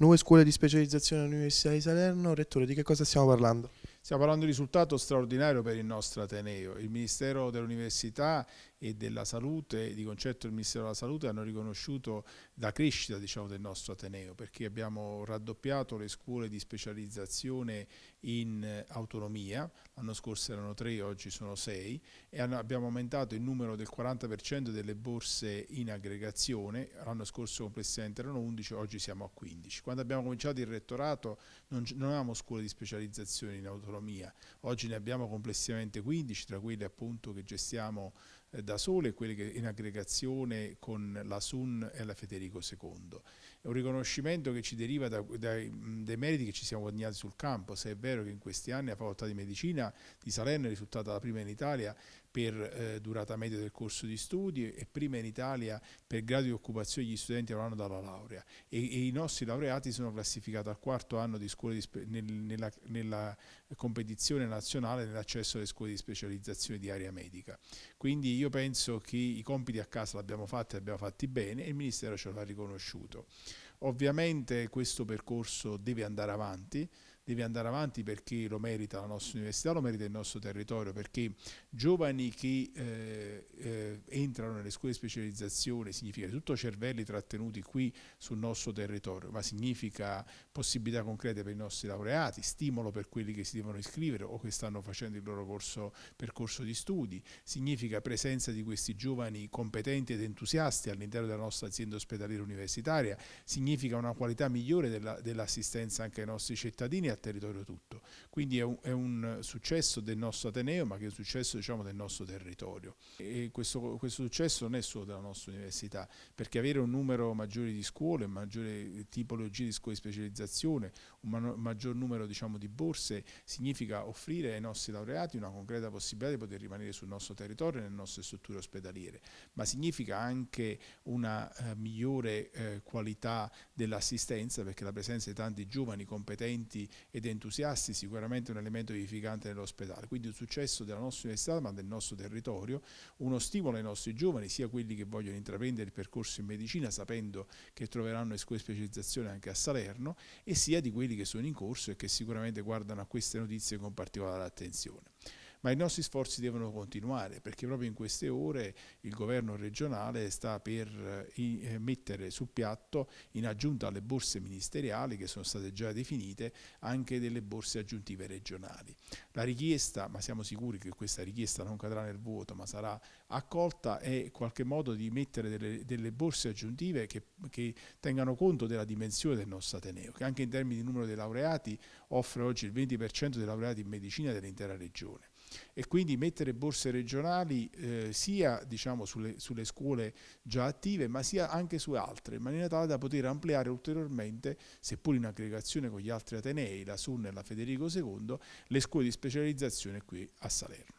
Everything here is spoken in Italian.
Nuove scuole di specializzazione all'Università di Salerno. Rettore, di che cosa stiamo parlando? Stiamo parlando di un risultato straordinario per il nostro Ateneo. Il Ministero dell'Università e della salute, di concetto il Ministero della Salute, hanno riconosciuto la crescita diciamo, del nostro Ateneo, perché abbiamo raddoppiato le scuole di specializzazione in eh, autonomia, l'anno scorso erano tre, oggi sono sei, e abbiamo aumentato il numero del 40% delle borse in aggregazione, l'anno scorso complessivamente erano 11, oggi siamo a 15. Quando abbiamo cominciato il rettorato non, non avevamo scuole di specializzazione in autonomia, oggi ne abbiamo complessivamente 15, tra quelle appunto che gestiamo eh, da sole e quelle che in aggregazione con la Sun e la Federico II. È un riconoscimento che ci deriva da, dai, dai, meriti che ci siamo guadagnati sul campo, se è vero che in questi anni la facoltà di medicina di Salerno è risultata la prima in Italia per eh, durata media del corso di studi e prima in Italia per grado di occupazione degli studenti all'anno dalla laurea e, e, i nostri laureati sono classificati al quarto anno di scuole di nel, nella, nella competizione nazionale nell'accesso alle scuole di specializzazione di area medica. Quindi io penso che i compiti a casa l'abbiamo fatti, li abbiamo fatti bene e il Ministero ce l'ha riconosciuto. Ovviamente questo percorso deve andare avanti, deve andare avanti perché lo merita la nostra università, lo merita il nostro territorio, perché giovani che eh, eh, entrano nelle scuole di specializzazione significa tutto cervelli trattenuti qui sul nostro territorio, ma significa possibilità concrete per i nostri laureati, stimolo per quelli che si devono iscrivere o che stanno facendo il loro corso, percorso di studi, significa presenza di questi giovani competenti ed entusiasti all'interno della nostra azienda ospedaliera universitaria, significa una qualità migliore dell'assistenza anche ai nostri cittadini territorio tutto. Quindi è un, è un, successo del nostro Ateneo, ma che è un successo diciamo, del nostro territorio. E questo, questo, successo non è solo della nostra università, perché avere un numero maggiore di scuole, maggiore tipologia di scuole di specializzazione, un maggior numero diciamo, di borse, significa offrire ai nostri laureati una concreta possibilità di poter rimanere sul nostro territorio e nelle nostre strutture ospedaliere, ma significa anche una eh, migliore eh, qualità dell'assistenza, perché la presenza di tanti giovani competenti ed entusiasti sicuramente un elemento edificante dell'ospedale. Quindi un successo della nostra università ma del nostro territorio, uno stimolo ai nostri giovani, sia quelli che vogliono intraprendere il percorso in medicina sapendo che troveranno specializzazione anche a Salerno e sia di quelli che sono in corso e che sicuramente guardano a queste notizie con particolare attenzione ma i nostri sforzi devono continuare perché proprio in queste ore il governo regionale sta per eh, eh, mettere sul piatto in aggiunta alle borse ministeriali che sono state già definite anche delle borse aggiuntive regionali. La richiesta, ma siamo sicuri che questa richiesta non cadrà nel vuoto ma sarà accolta, è qualche modo di mettere delle, delle borse aggiuntive che, che tengano conto della dimensione del nostro Ateneo, che anche in termini di numero dei laureati offre oggi il 20% dei laureati in medicina dell'intera regione e quindi mettere borse regionali eh, sia diciamo, sulle, sulle, scuole già attive ma sia anche su altre in maniera tale da poter ampliare ulteriormente seppur in aggregazione con gli altri Atenei, la SUN e la Federico II, le scuole di specializzazione qui a Salerno.